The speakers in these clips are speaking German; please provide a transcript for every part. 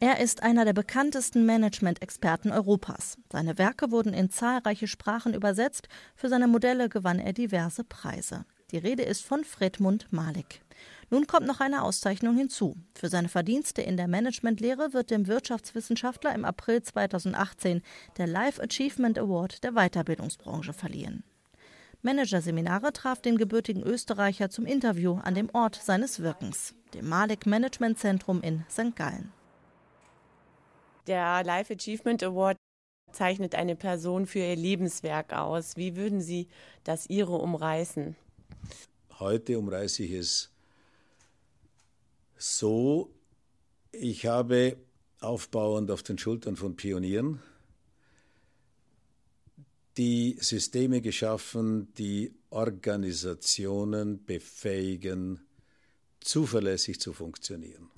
Er ist einer der bekanntesten Management-Experten Europas. Seine Werke wurden in zahlreiche Sprachen übersetzt. Für seine Modelle gewann er diverse Preise. Die Rede ist von Fredmund Malik. Nun kommt noch eine Auszeichnung hinzu. Für seine Verdienste in der Managementlehre wird dem Wirtschaftswissenschaftler im April 2018 der Life Achievement Award der Weiterbildungsbranche verliehen. Managerseminare traf den gebürtigen Österreicher zum Interview an dem Ort seines Wirkens, dem Malek Management Zentrum in St. Gallen. Der Life Achievement Award zeichnet eine Person für ihr Lebenswerk aus. Wie würden Sie das Ihre umreißen? Heute umreiße ich es so, ich habe aufbauend auf den Schultern von Pionieren die Systeme geschaffen, die Organisationen befähigen, zuverlässig zu funktionieren,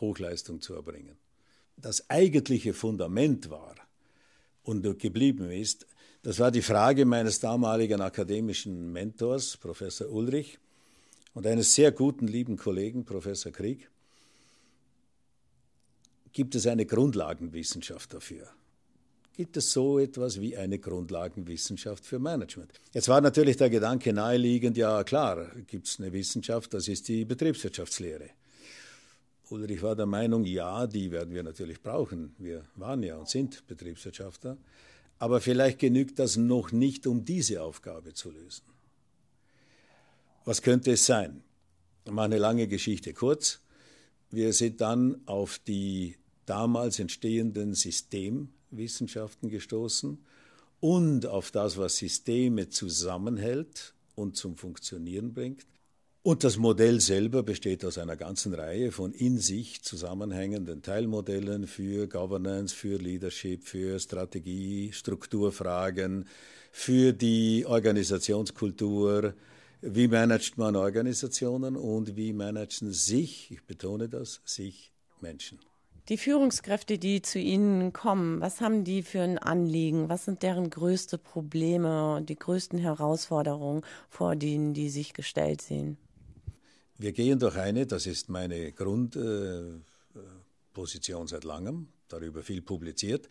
Hochleistung zu erbringen. Das eigentliche Fundament war und geblieben ist, das war die Frage meines damaligen akademischen Mentors, Professor Ulrich, und eines sehr guten, lieben Kollegen, Professor Krieg. Gibt es eine Grundlagenwissenschaft dafür? gibt es so etwas wie eine Grundlagenwissenschaft für Management. Jetzt war natürlich der Gedanke naheliegend, ja klar, gibt es eine Wissenschaft, das ist die Betriebswirtschaftslehre. Ulrich war der Meinung, ja, die werden wir natürlich brauchen. Wir waren ja und sind Betriebswirtschafter. Aber vielleicht genügt das noch nicht, um diese Aufgabe zu lösen. Was könnte es sein? Mal eine lange Geschichte kurz. Wir sind dann auf die damals entstehenden System- Wissenschaften gestoßen und auf das, was Systeme zusammenhält und zum Funktionieren bringt. Und das Modell selber besteht aus einer ganzen Reihe von in sich zusammenhängenden Teilmodellen für Governance, für Leadership, für Strategie, Strukturfragen, für die Organisationskultur, wie managt man Organisationen und wie managen sich, ich betone das, sich Menschen. Die Führungskräfte, die zu Ihnen kommen, was haben die für ein Anliegen? Was sind deren größte Probleme und die größten Herausforderungen, vor denen die sich gestellt sehen? Wir gehen durch eine, das ist meine Grundposition äh, seit langem, darüber viel publiziert.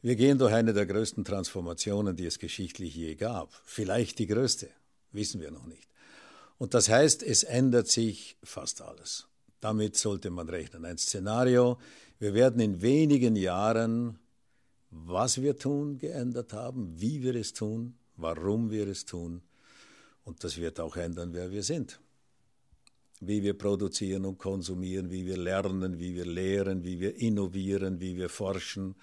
Wir gehen durch eine der größten Transformationen, die es geschichtlich je gab. Vielleicht die größte, wissen wir noch nicht. Und das heißt, es ändert sich fast alles. Damit sollte man rechnen. Ein Szenario, wir werden in wenigen Jahren, was wir tun, geändert haben, wie wir es tun, warum wir es tun. Und das wird auch ändern, wer wir sind. Wie wir produzieren und konsumieren, wie wir lernen, wie wir lehren, wie wir innovieren, wie wir forschen,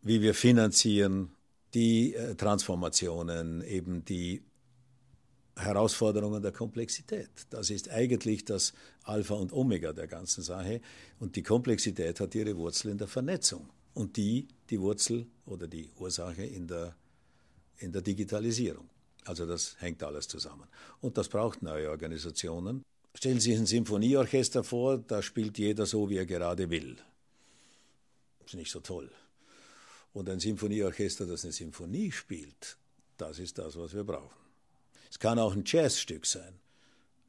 wie wir finanzieren. Die äh, Transformationen, eben die Herausforderungen der Komplexität. Das ist eigentlich das Alpha und Omega der ganzen Sache. Und die Komplexität hat ihre Wurzel in der Vernetzung. Und die, die Wurzel oder die Ursache in der, in der Digitalisierung. Also das hängt alles zusammen. Und das braucht neue Organisationen. Stellen Sie sich ein Symphonieorchester vor, da spielt jeder so, wie er gerade will. Das Ist nicht so toll. Und ein Symphonieorchester, das eine Symphonie spielt, das ist das, was wir brauchen. Es kann auch ein Jazzstück sein,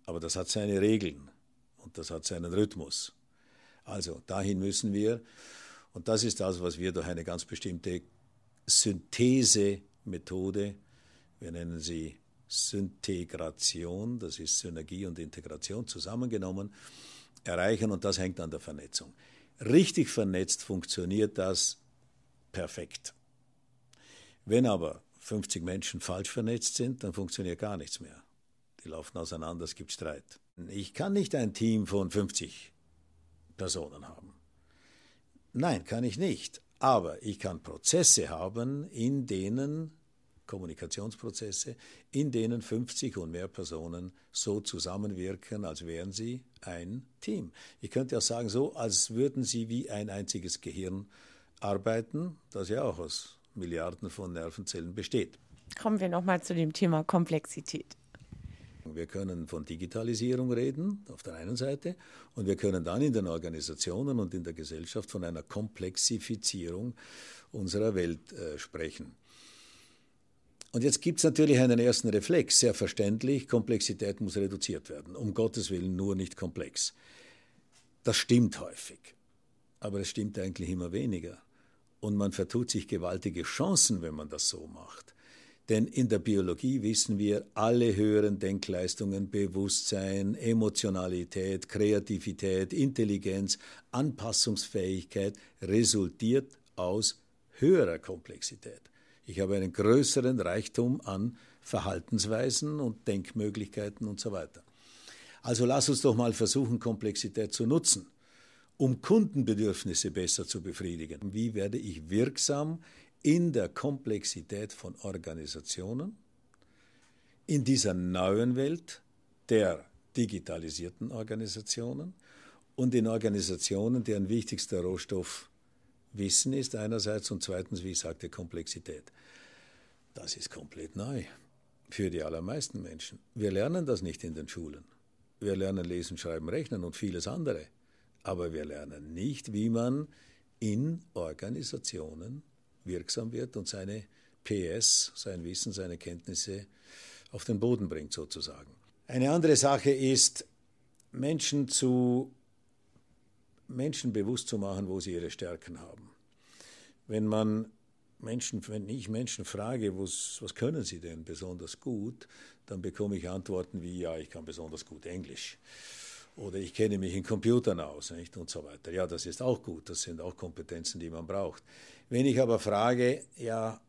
aber das hat seine Regeln und das hat seinen Rhythmus. Also dahin müssen wir, und das ist das, was wir durch eine ganz bestimmte Synthese-Methode, wir nennen sie Syntegration, das ist Synergie und Integration zusammengenommen, erreichen und das hängt an der Vernetzung. Richtig vernetzt funktioniert das perfekt. Wenn aber 50 Menschen falsch vernetzt sind, dann funktioniert gar nichts mehr. Die laufen auseinander, es gibt Streit. Ich kann nicht ein Team von 50 Personen haben. Nein, kann ich nicht. Aber ich kann Prozesse haben, in denen, Kommunikationsprozesse, in denen 50 und mehr Personen so zusammenwirken, als wären sie ein Team. Ich könnte auch sagen, so, als würden sie wie ein einziges Gehirn arbeiten, das ja auch aus Milliarden von Nervenzellen besteht. Kommen wir nochmal zu dem Thema Komplexität. Wir können von Digitalisierung reden, auf der einen Seite, und wir können dann in den Organisationen und in der Gesellschaft von einer Komplexifizierung unserer Welt äh, sprechen. Und jetzt gibt es natürlich einen ersten Reflex, sehr verständlich, Komplexität muss reduziert werden, um Gottes Willen nur nicht komplex. Das stimmt häufig, aber es stimmt eigentlich immer weniger und man vertut sich gewaltige Chancen, wenn man das so macht. Denn in der Biologie wissen wir, alle höheren Denkleistungen, Bewusstsein, Emotionalität, Kreativität, Intelligenz, Anpassungsfähigkeit resultiert aus höherer Komplexität. Ich habe einen größeren Reichtum an Verhaltensweisen und Denkmöglichkeiten und so weiter. Also lass uns doch mal versuchen, Komplexität zu nutzen um Kundenbedürfnisse besser zu befriedigen? Wie werde ich wirksam in der Komplexität von Organisationen, in dieser neuen Welt der digitalisierten Organisationen und in Organisationen, deren wichtigster Rohstoff Wissen ist einerseits und zweitens, wie ich sagte, Komplexität. Das ist komplett neu für die allermeisten Menschen. Wir lernen das nicht in den Schulen. Wir lernen lesen, schreiben, rechnen und vieles andere. Aber wir lernen nicht, wie man in Organisationen wirksam wird und seine PS, sein Wissen, seine Kenntnisse auf den Boden bringt sozusagen. Eine andere Sache ist, Menschen zu Menschen bewusst zu machen, wo sie ihre Stärken haben. Wenn man Menschen, wenn ich Menschen frage, was, was können sie denn besonders gut, dann bekomme ich Antworten wie, ja, ich kann besonders gut Englisch oder ich kenne mich in Computern aus nicht? und so weiter. Ja, das ist auch gut, das sind auch Kompetenzen, die man braucht. Wenn ich aber frage, ja,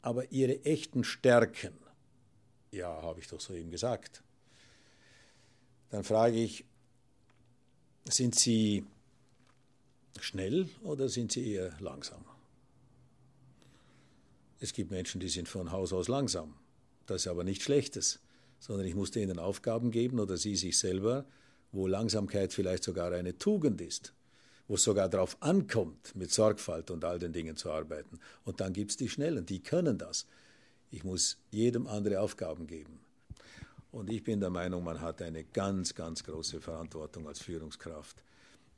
aber Ihre echten Stärken, ja, habe ich doch soeben gesagt, dann frage ich, sind Sie schnell oder sind Sie eher langsam? Es gibt Menschen, die sind von Haus aus langsam. Das ist aber nichts Schlechtes, sondern ich musste ihnen Aufgaben geben oder sie sich selber wo Langsamkeit vielleicht sogar eine Tugend ist, wo es sogar darauf ankommt, mit Sorgfalt und all den Dingen zu arbeiten. Und dann gibt es die Schnellen, die können das. Ich muss jedem andere Aufgaben geben. Und ich bin der Meinung, man hat eine ganz, ganz große Verantwortung als Führungskraft.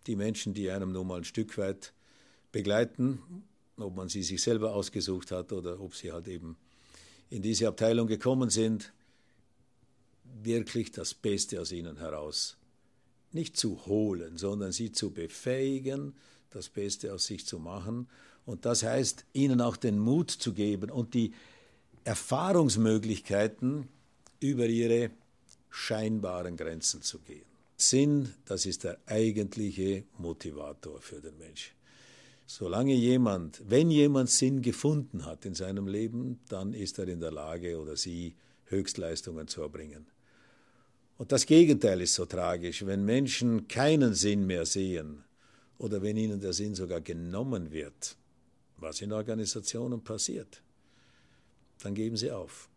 Die Menschen, die einem nun mal ein Stück weit begleiten, ob man sie sich selber ausgesucht hat oder ob sie halt eben in diese Abteilung gekommen sind, wirklich das Beste aus ihnen heraus nicht zu holen, sondern sie zu befähigen, das Beste aus sich zu machen. Und das heißt, ihnen auch den Mut zu geben und die Erfahrungsmöglichkeiten über ihre scheinbaren Grenzen zu gehen. Sinn, das ist der eigentliche Motivator für den Mensch. Solange jemand, wenn jemand Sinn gefunden hat in seinem Leben, dann ist er in der Lage oder sie Höchstleistungen zu erbringen. Und das Gegenteil ist so tragisch, wenn Menschen keinen Sinn mehr sehen oder wenn ihnen der Sinn sogar genommen wird, was in Organisationen passiert, dann geben sie auf.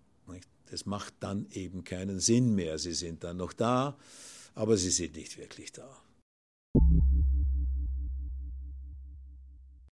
Das macht dann eben keinen Sinn mehr. Sie sind dann noch da, aber sie sind nicht wirklich da.